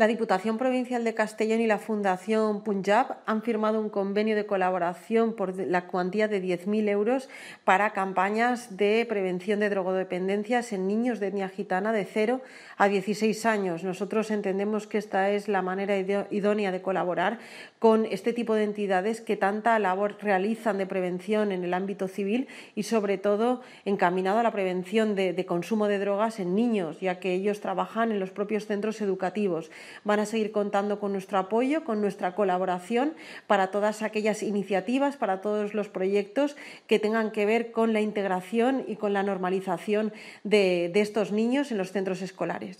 La Diputación Provincial de Castellón y la Fundación Punjab han firmado un convenio de colaboración por la cuantía de 10.000 euros para campañas de prevención de drogodependencias en niños de etnia gitana de 0 a 16 años. Nosotros entendemos que esta es la manera idónea de colaborar con este tipo de entidades que tanta labor realizan de prevención en el ámbito civil y sobre todo encaminado a la prevención de consumo de drogas en niños, ya que ellos trabajan en los propios centros educativos van a seguir contando con nuestro apoyo, con nuestra colaboración para todas aquellas iniciativas, para todos los proyectos que tengan que ver con la integración y con la normalización de, estos niños en los centros escolares.